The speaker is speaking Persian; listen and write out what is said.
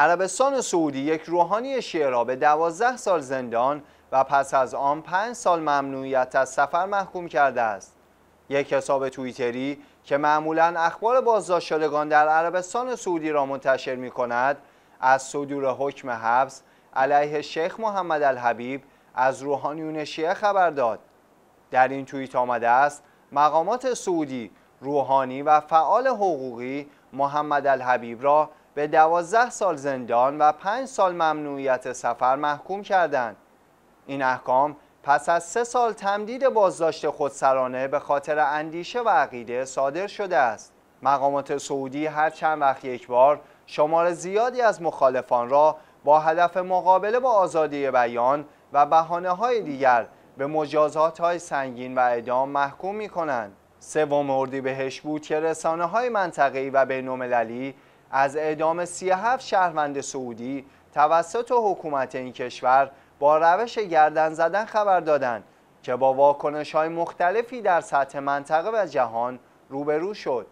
عربستان سعودی یک روحانی شیعه را به دوازده سال زندان و پس از آن پنج سال ممنوعیت از سفر محکوم کرده است. یک حساب توییتری که معمولا اخبار بازداشت شدگان در عربستان سعودی را منتشر می کند از صدور حکم حبس علیه شیخ محمد الحبیب از روحانیون شیعه خبر داد. در این توییت آمده است مقامات سعودی روحانی و فعال حقوقی محمد الحبیب را به دوازده سال زندان و پنج سال ممنوعیت سفر محکوم کردند. این احکام پس از سه سال تمدید بازداشت خودسرانه به خاطر اندیشه و عقیده صادر شده است. مقامات سعودی هر چند وقت یک بار شمار زیادی از مخالفان را با هدف مقابله با آزادی بیان و بحانه های دیگر به مجازات های سنگین و اعدام محکوم می کنند. سوم بهش بود که رسانه های منطقی و بین‌المللی از اعدام 37 شهروند سعودی توسط حکومت این کشور با روش گردن زدن خبر دادند که با واکنش های مختلفی در سطح منطقه و جهان روبرو شد